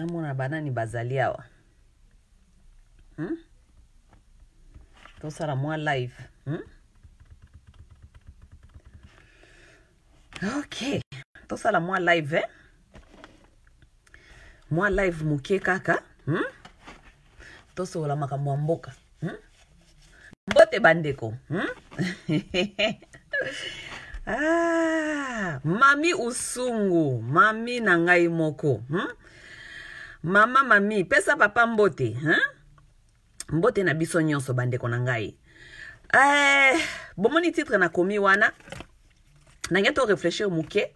namona banani bazali awa hmm? tosala mwa live hmm? ok tosala mwa live eh? mwa live moke kaka hmm? tosobola makambo ya mboka hmm? mbote bandeko hmm? ah, mami usungu mami na ngai moko hmm? mama mami pesa papa mbote hein? mbote na biso nyonso bandeko na ngai eh, bomoni titre nakomi wana nange toreflechir moke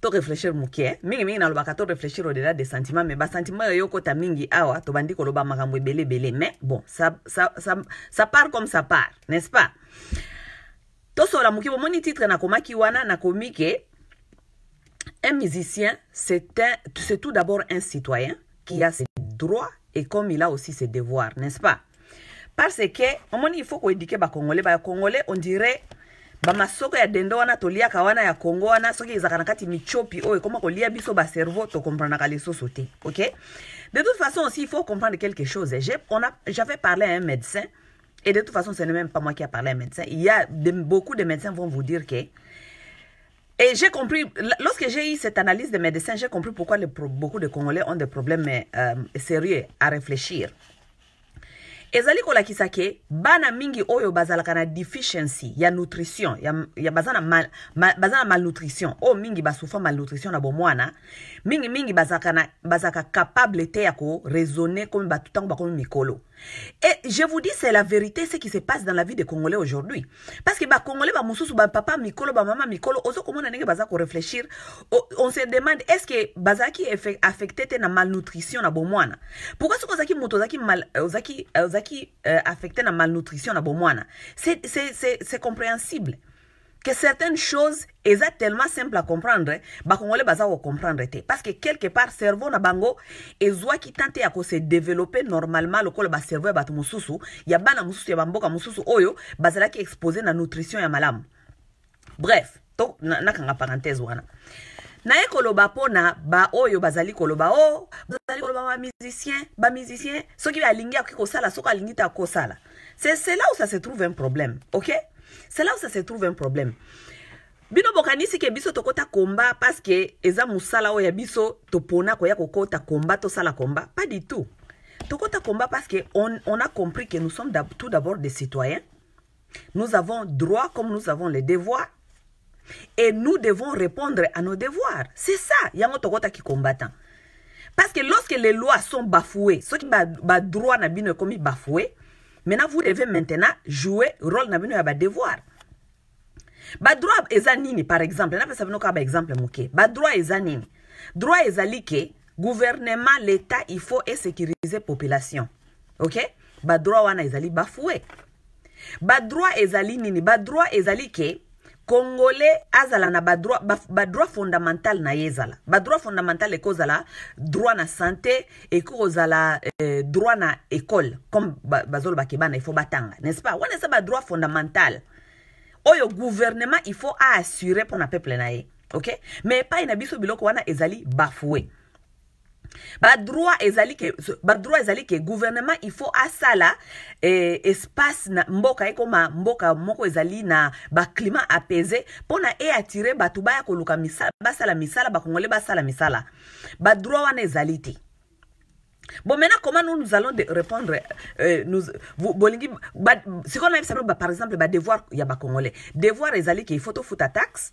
toreflechir moke mingimingi nalobaka toreflechir odela de sentiment me basentiment oyo yokota mingi awa tobandi koloba makambo ebeleebele mais bon ça, ça, ça, ça part comme ça part n'est ce pas tosola moke bomoni titre nakomaki wana nakomi ke Un musicien, c'est tout d'abord un citoyen qui a ses droits et comme il a aussi ses devoirs, n'est-ce pas Parce que, dit, il faut qu'on éduque les Congolais. Les Congolais, on dirait, bamasoko ya dendo wana ya Congo wana soki izakana kati michopi on kolia biso ok de toute façon aussi il faut comprendre quelque chose j'avais parlé à un médecin et de toute façon ce n'est même pas moi qui a parlé à un médecin il y a beaucoup de médecins vont vous dire que et j'ai compris, lorsque j'ai eu cette analyse de médecins, j'ai compris pourquoi les, beaucoup de Congolais ont des problèmes euh, sérieux à réfléchir. ezali kolakisa ke bana mingi oyo bazalaka na deficiency ya nutrition ya, ya bazana, na mal, ma, na malnutrition o oh, mingi basufa malnutrition na bomwana mingimingi bazaka capable te ya koraisonne komi bato ba bakomi mikolo et je vous dis, c'est la vérité, ce qui se passe dans la vie des Congolais aujourd'hui. Parce que les Congolais, bah, papa Mikolo, maman Mikolo, on réfléchir, on se demande, est-ce que Bazaki est affecté la malnutrition na bomwana? Pourquoi ce kozaki moto, mal, malnutrition c'est compréhensible que certaines choses est tellement simple à comprendre bakongole baza kocomprendre te parce que quelque part cerveau na bango et ezwaki tante ya se développer normalement le lokola cerveau ya bato mosusu ya bana mosusu ya bamboka mosusu oyo bazalaki expose na nutrition ya malam. bref to nakanga na parenthèse wana naye koloba ba oyo bazali koloba o oh, bazali koloba bamusicien bamusicien soki alingi ki kosala ta ko ça la. c'est là où ça se trouve un problème ok c'est là où ça se trouve un problème bino bokanisi ke biso tokɔta komba que eza musala o ya biso topona koya kokɔta komba sala komba pas du tout tokɔta komba que on, on a compris que nous sommes tout d'abord des citoyens nous avons droit comme nous avons les devoirs et nous devons répondre à nos devoirs c'est ça yango ki combattant parce que lorsque les lois sont bafouées ceux qui ba na bine komi bafoué Maintenant, vous devez maintenant jouer rôle de à devoir. Ba droit ezanini, par exemple? Na vais vous ka ba exemple moke. Ba droit eza Droit ezali ke gouvernement l'état il faut sécuriser sécuriser population. OK? Ba droit wana ezali bafoué. Ba droit ezali nini? Ba droit ezali ke congolais azala na badroit badroit fondamental na ye ezala badroit fondamental ekoki kozala droit na santé ekoki kozala eh, droit na école comme bazolobaka bana ifo batanga n'est ce pas wana eza badroit fondamental oyo gouvernement ifo aassuré mpona peuple na ye ok mais epai na biso biloko wana ezali bafoue badroit ezali ke badroit ezali ke gouvernement il faut asala eh, espace na mboka ekoma eh, mboka moko ezali na baclimat apaise mpona e atire bato baya koluka misala basala misala bakongole basala misala badroit wana ezali te bon maintenant comment nous nous allons de répondre euh, nous bolingi sikoyo nayebisa bino par exemple badevoir ya bacongolais devoir ezali ke il faut tofuta taxe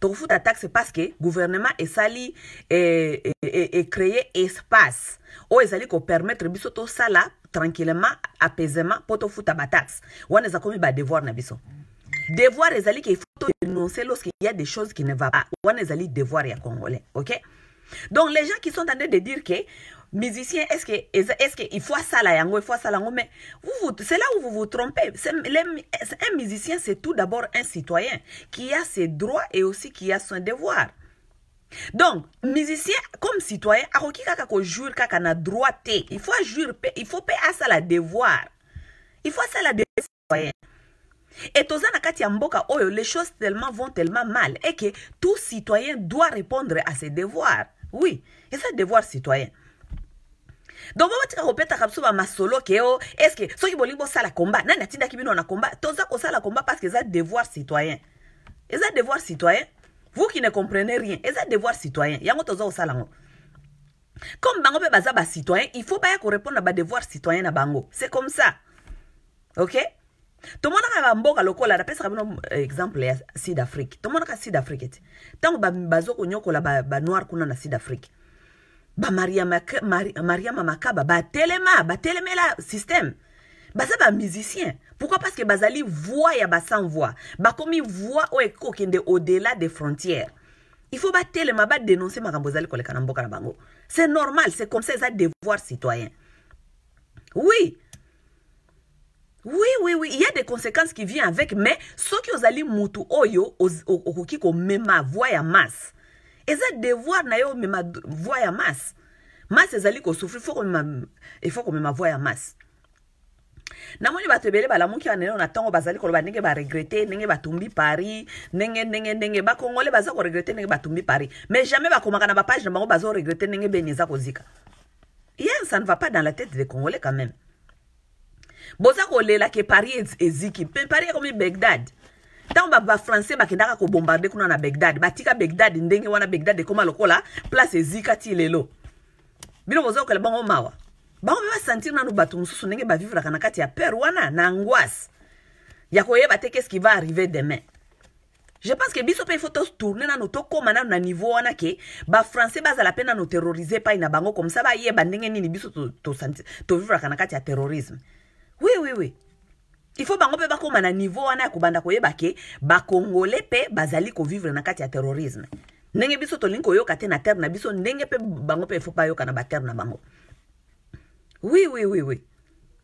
Donc, c'est parce que le gouvernement est sali et, et, et, espace. où oh, ils qu'on permettre biso tout tranquillement, apaisément, pour tout foutre à taxe. Ou on a commis bah, devoir na biso. Devoir, ils qu'il faut dénoncer lorsqu'il y a des choses qui ne vont pas. on est allaient devoir, à Congolais. OK? Donc, les gens qui sont en train de dire que musicien est faut ça faut ça là, ça mais vous, vous, c'est là où vous vous trompez un musicien c'est tout d'abord un citoyen qui a ses droits et aussi qui a son devoir donc musicien comme citoyen akoki kaka jure kaka na droit il faut jurer, il faut ça la devoir il faut ça la devoir citoyen et toza na mboka les choses tellement vont tellement mal et que tout citoyen doit répondre à ses devoirs oui un devoir citoyen donc que vous avez dit que vous avez dit que vous komba nani que bino na komba toza vous komba parce que dit devoir citoyen avez devoir citoyen vous qui ne comprenez rien que devoir citoyen dit toza vous salon. comme bango vous baza citoyen il faut avez à que devoir citoyen na bango c'est comme ça ok vous bamboka dit que vous exemple dit sud afrique avez sud afrique vous avez bazo la banoir ba kuna na sud afrique Maria Maria makaba ba la système baza musicien. pourquoi parce que bazali voit ya basan voix komi voix voit il est au-delà des frontières il faut ba dénoncer makambo Zali. koleka na mboka na bango c'est normal c'est comme ça un devoir citoyen oui oui oui oui il y a des conséquences qui viennent avec mais soki ozali mutu oyo okoki komema voix ya masse eza devoir na yo me ma voix ya masse masse ezali que me ma voix ya masse namoni bato ebele balamuki ya lelo na ntango bazali ba ndenge pari ndenge batumbi paris ndenge ndenge ndenge bakongole baza koregrete ndenge tumbi paris mais jamais ba komaka na bapage na bango regretter ndenge beni eza kozika yen ça ne va pas dans la tête des congolais quand même boza kolela ke paris eziki mpe paris comme bagdad ntango bafrancais bakendaka kobombarde kuna na begdad batika begdad ndenge wana begdad ekóma lokola place ezika ti lelo bino bozokela bango mawa bango mpe basentir nano bato mosusu ndenge bavivraka na kati ya peur wana na angoise ya koyeba te qu'est-ce qui va arriver demain je pense ke biso mpe ifo totourne nano tokóma nano na niveau wana ke bafrançais bazala mpe nano terrorise epai na bango komsa bayeba ndenge nini biso tovivraka to, to, to na kati ya terrorisme oui oui oui ilfaut bango mpe bakoma na niveau wana ya kobanda koyeba ke bakongole mpe bazali kovivre na kati ya terrorisme ndenge biso tolingi koyoka te na terre na biso ndenge mpe bango mpe ifaut bayoka na baterre na bango wi wi wi wi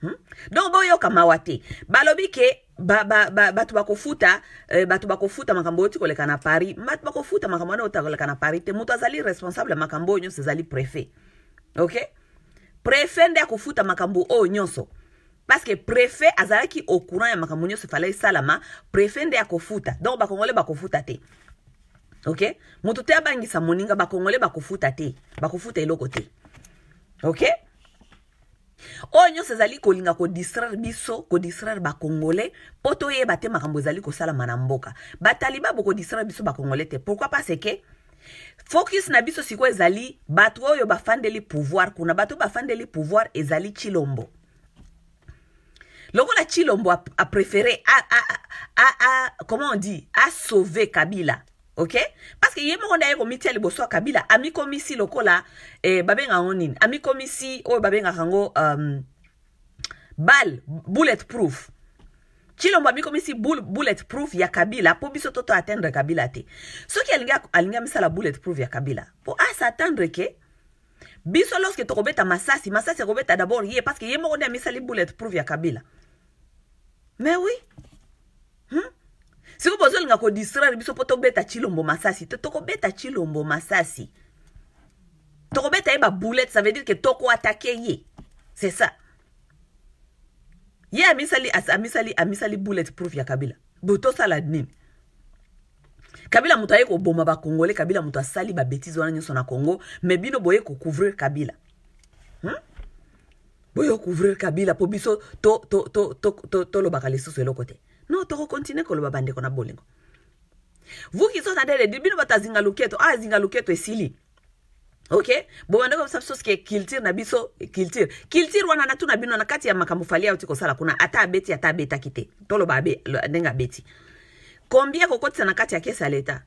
hmm? donc boyoka mawa te balobi ke bato bakofuta eh, bato bakofuta makambo oyo tikoleka na paris bato bakofuta makambo wana oyo na paris te moto azali responsable ya makambo oyo nyonso ezali préfet ok préfet nde akofuta makambo oyo nyonso parceke prefe azalaki au courant ya makambo nyonso efale esalama prefe nde akofuta donc bakongole bakofuta te ok moto te abangisa moninga bakongole bakofuta te bakofuta eloko te ok oyo nyonso ezali kolinga kodistraire biso kodistraire bakongole mpo toyeba te makambo ezali kosalama na mboka bataliba bokodistraire biso bakongole te pourkui parce ke focus na biso sikoyo ezali bato oyo bafandeli pouvoir kuna bato oyo bafandeli pouvoir ezali chilombo Le la Chilombo a, préféré, a, comment on dit, à sauver Kabila. Ok? Parce que yemo on a mitel bo boso Kabila, ami komisi lokola, eh, babenga onin, ami komisi, oh babenga kango, um, bal, bulletproof. Chilombo ami komisi bulletproof ya Kabila, po biso toto atteindre Kabila te. Soki alinga, alinga misala bulletproof ya Kabila, po atteindre ke, biso lorsque robeta masasi masasi robeta d'abord ye parce que yemo moko misali bullet bulletproof ya kabila me oui hmm? sikoyo bozolinga kodistraire biso mpo tobeta chilombo masasi te tokobeta chilombo masasi tokobeta ye baboulette ça veut dire ke tokoatake ye c'est ça ye amisali amisali amisali bullet proof ya kabila bo tosala nini kabila moto aye koboma bakongole kabila moto asali babetise wana nyonso na kongo me bino boye kocouvrir kabila boyo couvrir kabila mpo biso tolobaka lisusu eloko te no tokokontinue koloba bandeko na bolingo vuki so tandele bino bato azinga luketo a ah, azinga luketo esili ok bobandeko biso biso sike culture na biso culture culture wana natuna bino na kati ya makambo fali auti kosala kuna ata abeti ata abetaki te toloba ndenge abeti combien ekokotisa na kati ya kese ya leta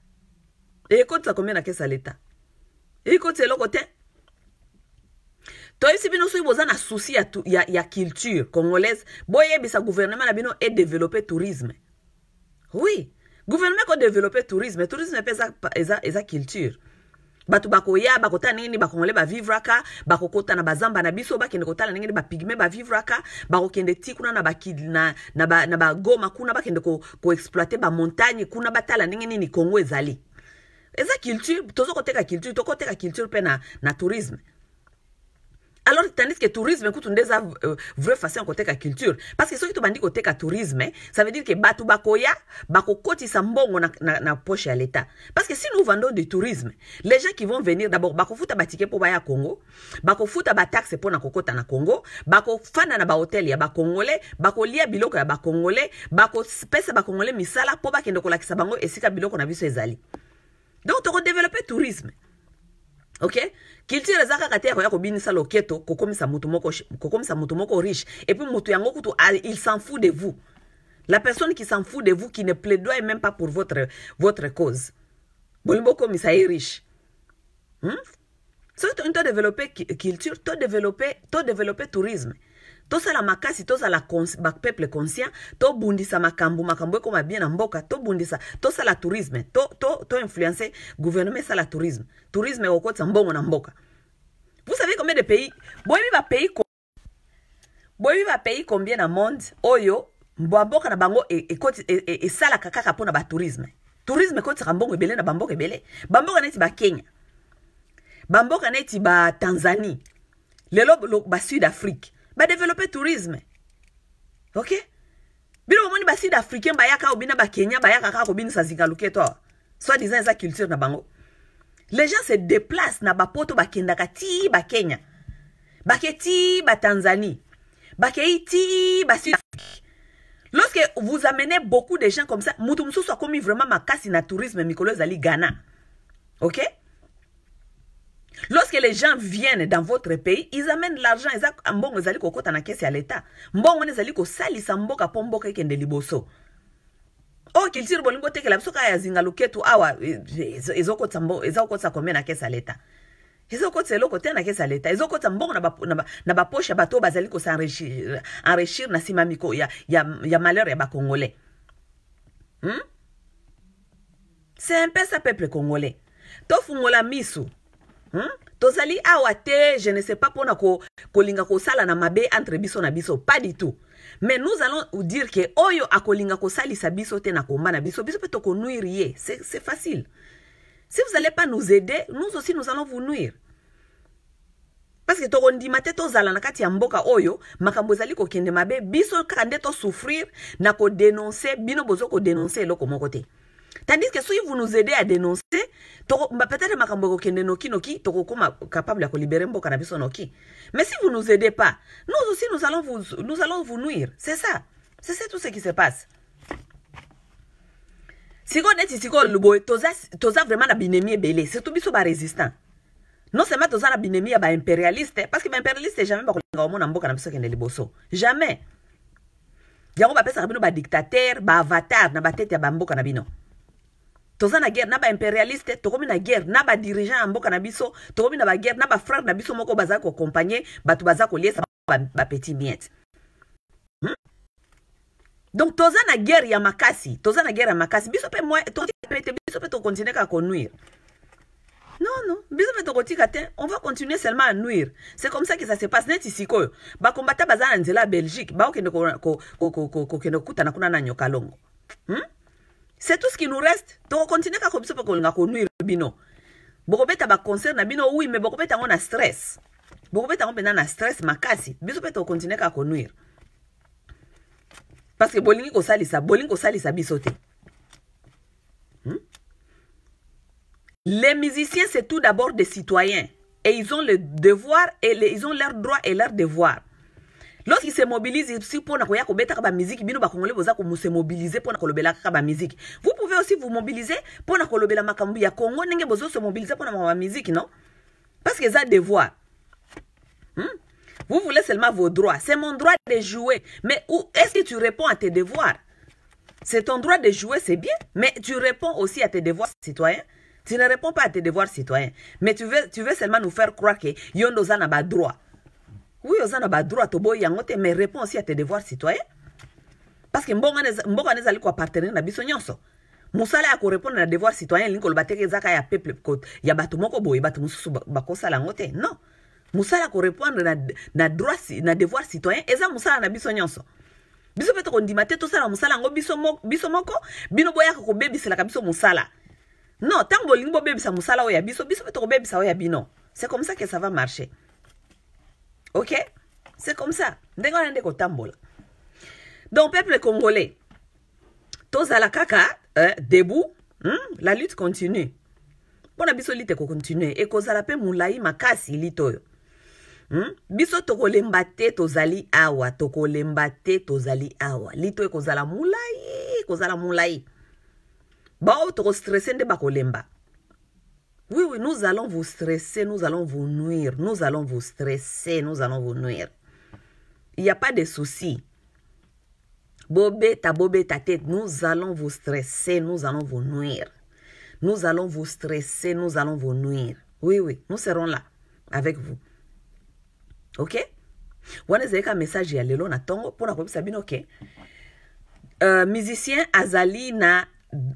ekokotisa combien na kese ya leta ekokotisa eloko te toyebisi bino soki boza na susi ya, tu, ya, ya culture congolaise boyebisa guvernema na bino edevelope tourisme oui guvernema ekodevelope tourisme tourisme mpe eza, eza, eza culture bato bakoya bakota ndenge bakongole bavivraka bakokota na bazamba na biso bakende kotala ndenge bapigme bavivraka bakokende ti kuna na bagoma na, ba, na ba kuna bakende koexploite ko, ko bamontagne kuna batala ndenge nini kongo ezali eza culture toza koteka culture tokoteka culture mpe na, na tourisme alors tandis que tourisme déjà uh, vraie façon la culture parce que soki dit koteka tourisme hein, ça veut dire que bato bakoya bako mbongo na, na, na poche à l'état parce que si nous vendons du tourisme les gens qui vont venir d'abord bakofuta batike pour baya congo bakofuta bataxe pour na kokota na congo fana na hôtel ya bako bakolia biloko ya bakongole bako congolais misala ba kendo kolakisa bango esika biloko na biso ezali donc le tourisme ok culture ezaka kati ya koya kobinisa loketo kokomisa moto moko kokomisa moto moko riche et puis moto yango kutu ah, il s'en fout de vous la personne qui s'en fout de vous qui ne plaidoye même pas pour votre votre cause bolingo okomisa ye riche hmm? soki to développer culture to développer to développer tourisme la makasi la cons, peuple conscient bundisa makambou, makambu ekoma bien na mboka ça sala tourisme tout to, to gouvernement sala tourisme tourisme ekokotisa mbongo na mboka vous savez combien de pays boyebi bapays va pays combien na monde oyo mboka na bango e, e, e, la kaka pour la tourisme tourisme ekotisaka mbongo ebele na bamboka ebele bamboka neti Kenya bamboka neti batanzanie lelo Sud afrique développer tourisme ok bino bomoni baside africain bayaka awa bina Kenya, bayaka kaka kobinisa zingaluke to awa soit disant za culture na bango les gens se déplacent na bapoto ka ti bakenya ba ti Ba bakei ba basud lorsque vous amenez beaucoup de gens comme ça mutu so commis vraiment ma makasi na tourisme mikolo Zali ghana ok Lorsque les gens viennent dans votre pays, ils amènent l'argent, ils Les ezali kokota na caisse à l'État. Mbongo ezali ko salisa mboka pomboke mboka liboso. Oh, culture bolingo teke la bisoka ya zinga loketu awa kota, mbo kota combien na caisse ya l'État. ils eloko na caisse ya l'État. Ezokota mbongo na ba na ba poche ya bato à ils enrichir na simamiko ya ya ya malheur ya ba Hmm? C'est un peuple congolais. misu hmm? tozali awa ah, te je ne sais pas pour kolinga ko sala na mabe entre biso na biso pas du tout mais nous allons dire que oyo akolinga sa biso te na komba na biso biso to ko ye c'est facile si vous allez pas nous aider nous aussi nous allons vous nuire parce que tokondima te tozala na kati ya mboka oyo makambo ko kende mabe biso kande to souffrir, na dénoncer, bino bozo dénoncer loko mon côté tandis que si vous nous aidez à dénoncer bah, peut-être que vous ne noki pas capable de libérer mboka na noki mais si vous ne nous aidez pas nous aussi nous allons vous, nous allons vous nuire c'est ça c'est tout ce qui se passe vous neti sikoyo boye vous toza vraiment na tout ce qui biso résistant. non seulement toza na binemi ya impérialiste, parce que l'impérialiste jamais bakolinga omona mboka na biso kende liboso jamais yango des un des un na batete ya bamboka na bino toza na guerre n'aba imperialiste tokomi na guerre n'aba dirigeant mboka na biso tokomi na guerre naba frère, na biso moko bazako koakompagne bato baza koliesa ba miete hmm? donc toza na guerre ya makasi toza na guerre ya makasi biso to tokotikapete biso to continuer ka nuire non non biso pe tokotika te on va continuer seulement à nuire c'est comme ça que ça se passe ici sikoyo ba baza bazana nzela ko ko ko ko kokutana kuna na nyokalongo hmm? c'est tout ce qui nous reste donc à kaka biso mpe kolinga konuire bino bokobeta ba concerne bino oui mais a yango stress bokobeta yango na stress makasi biso mpe tokokondinue à konuire parce que bolingi kosalisa bolingi kosalisa sa te hmm? les musiciens c'est tout d'abord des citoyens et ils ont le devoir et les, ils ont leurs droits et leurs devoirs lorsqu'il se mobilise ici pour na ba musique bino ba congolais boza ko se mobiliser pour kolobela ka ba musique vous pouvez aussi vous mobiliser pour na kolobela makambu ya Congo bozo se mobiliser pour na musique non parce que ça devoir hmm? vous voulez seulement vos droits c'est mon droit de jouer mais où est-ce que tu réponds à tes devoirs c'est ton droit de jouer c'est bien mais tu réponds aussi à tes devoirs citoyens tu ne réponds pas à tes devoirs citoyens mais tu veux tu veux seulement nous faire croire que yondoza na ba droit oui on to droit toboyi un te mais aussi à tes devoirs citoyens. parce que ne zali a un na biso nyonso mosala ya à na devoir citoyen linko koloba teke ya peuple ya batu moko boye batou mosusu bakosala la ngote non Musala na, na, droit, na devoir citoyen eza mosala na biso nyonso biso ko ndima te sala mosala ngo biso moko bino boyaka la biso Musala. non ntango bolingi sa mosala o ya biso biso mpe tokobebisa o ya bino c'est comme ça que ça va marcher Ok C'est comme ça. n'deko kotambola. Donc, peuple congolais, toza la kaka, hein, debout, hmm, la lutte continue. Bon, biso lite ko continue. Et kozala pe moulai makasi litoyo. Hmm? biso tokolemba te tozali awa Toko te tozali awa lito ekozala kozala ekozala Bao to tokostresse bako lemba. Oui, oui, nous allons vous stresser, nous allons vous nuire, nous allons vous stresser, nous allons vous nuire. Il n'y a pas de souci. Bobé, ta bobé, ta tête, nous allons vous stresser, nous allons vous nuire. Nous allons vous stresser, nous allons vous nuire. Oui, oui, nous serons là avec vous. OK? message euh, musicien azali na,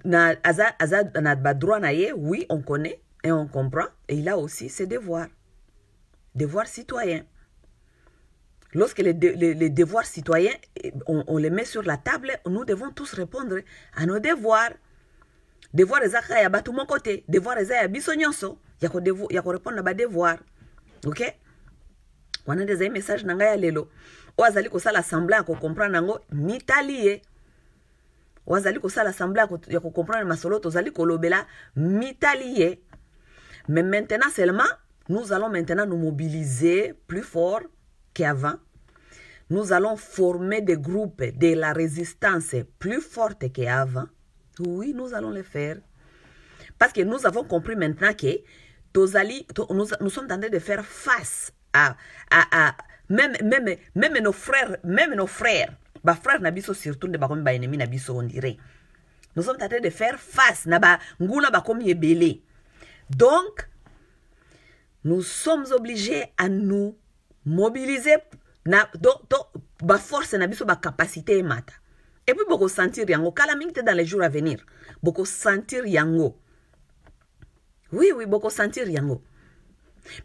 na oui on connaît et on comprend, et il a aussi ses devoirs, devoirs citoyens. Lorsque les, de, les, devoirs citoyens, eh, on, on, les met sur la table, nous devons tous répondre à nos devoirs. Devoirs à kaya tout mon côté, Devoirs, à ya biso nyonso, yako devo yako répondre à ba devoirs. OK? Wana des messages message nanga ya lelo. O azali l'assemblée ko comprendre nango mitaliye O azali kosala semblant ko ya ko comprendre masolo tozali kolobela mitaliye mais maintenant seulement, nous allons maintenant nous mobiliser plus fort qu'avant. Nous allons former des groupes de la résistance plus forte qu'avant. Oui, nous allons le faire. Parce que nous avons compris maintenant que nous, sommes en train de faire face à, à, même, même, nos frères, même nos frères, bah frères nabiso surtout de nabiso on dirait. Nous sommes en train de faire face, à nguna donc, nous sommes obligés à nous mobiliser na do, do, ba force na biso ba capacité mata et puis boko sentir yango kala mingi te dans les jours à venir boko sentir yango oui oui boko sentir yango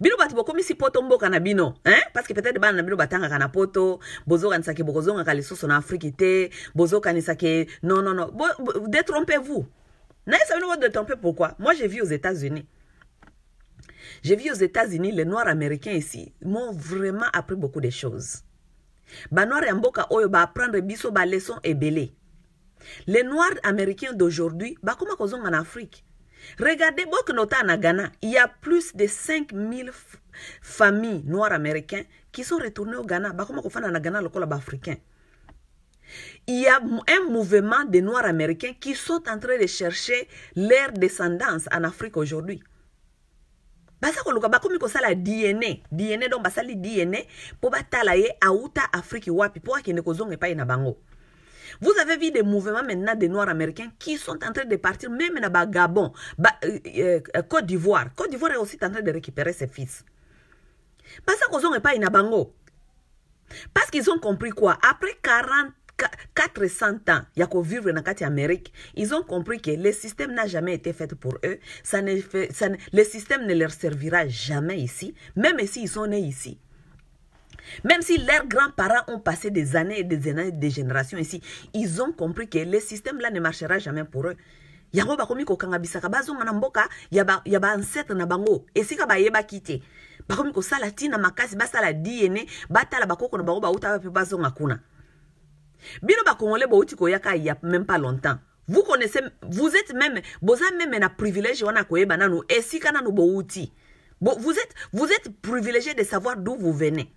bino bato bokomisi poto mboka na bino hein? parce que peut-être bana na bino batanga kana poto bozokanisaki bokozongaka lisusu na afrike te bozokanisaki non non non bo, bo, détrompez vous na nayesa bino bodetrompe pourquoi moi j'ai vu aux états-unis j'ai vu aux États-Unis, les Noirs américains ici m'ont vraiment appris beaucoup de choses. Oyo apprendre biso leçon Les Noirs américains d'aujourd'hui, ils comment en Afrique. Regardez Ghana, il y a plus de 5000 familles Noirs américains qui sont retournées au Ghana. comment fait en Ghana Il y a un mouvement de Noirs américains qui sont en train de chercher leur descendance en Afrique aujourd'hui dna dna dna bango Vous avez vu des mouvements maintenant des Noirs américains qui sont en train de partir même dans le Gabon, euh, euh, euh, Côte d'Ivoire. Côte d'Ivoire est aussi en train de récupérer ses fils. Parce qu'ils ont pas bango Parce qu'ils ont compris quoi Après 40 400 ans ya vivre na kati ya Amérique, ils ont compris que le système n'a jamais été fait pour eux. Ça ne fait, ça ne, le système ne leur servira jamais ici, même s'ils sont nés ici. Même si leurs grands-parents ont passé des années et des années, des générations ici, ils ont compris que le système-là ne marchera jamais pour eux. yango bakomi kokangabisaka bazonga na mboka ya baancetre na bango esika de te bakomi kosala ntina makasi basala dna batala bakoko na bango bauta wapi bazonga kuna ba Congolais, Bouti Koyaka, il y a même pas longtemps. Vous connaissez, vous êtes même, vous êtes même un privilège, on a koyeba nanu, et si kananu bouti. Vous êtes, vous êtes privilégié de savoir d'où vous venez.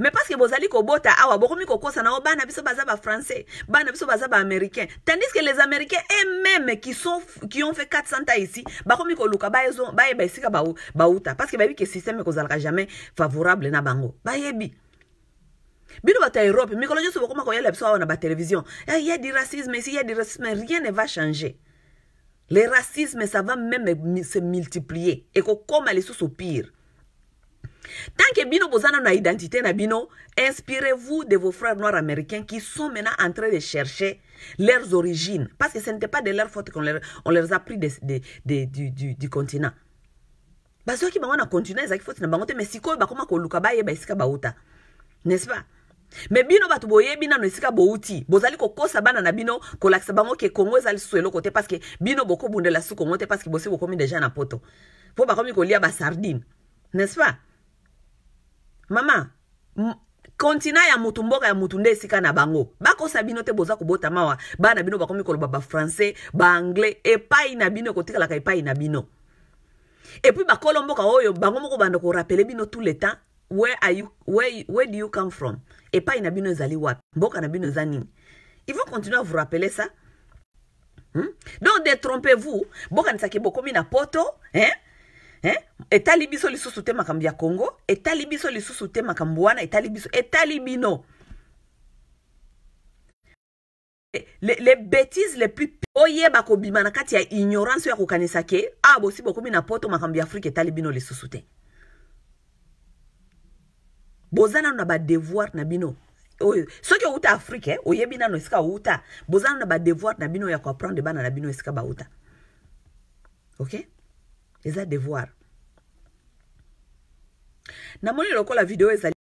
Mais parce que vous allez kobota awa bokomi kokosa na bana biso ba français, bana biso ba américain. Tandis que les américains eux-mêmes qui sont qui ont fait 400 ans ici, bakomi koluka baezo ba isika ba bauta parce que bayebi que système kozalaka jamais favorable na bango. Bayebi bino bato europe mikolo nyonso bokoma koyela biso awa Il eh, y ya di racisme y ya di racisme rien ne va changer le racisme ça va même se multiplier et sous au pire tant que bino bozana na identité na bino inspirez-vous de vos frères noirs américains qui sont maintenant en train de chercher leurs origines parce que ce n'était pas de leur faute qu'on leur, on les a pris de, de, de, du, du, du continent bazwaki bango na continent ezalaki foti na bango te mais sikoyo bakoma koluka bayeba esika bauta n'est-ce pas me bino boye bina no isika bouti bozali kokosa bana na bino kolaksa bango ke kongo ezali suelo côté parce que bino la su parce que bose bosi bokomi deja na poto Po bakomi kolia basardine n'est-ce pas mama kontina ya mutumboka ya mutu na bango bakosa bino te boza kubota mawa, bana bino bakomi koloba e baanglais e na bino ekotikalaka epai na bino et puis mboka oyo bango moko ko korapele bino tout le temps where are you where, where do you come from epai na bino ezali wapi mboka na bino eza nini ils vont continuer à vous rappeler ça hmm? donc détrompez-vous bokanisaki bokomi na poto hein? hein? etali biso lisusu te makambo ya congo etali biso lisusu te makambo wana etali biso etali bino les le bêtises les plus oyeba kobima na kati ya ignorance oyo akokanisa ke awa ah, bosi bokomi na poto makambo ya afrika etali bino lisusu te boza nano na badevoir na bino oyo soki outa afrike eh, oyebi nano esika outa boza nano na badevoir na bino ya koaprendre bana na bino esika bauta ok eza devoir namoni lokola video ezali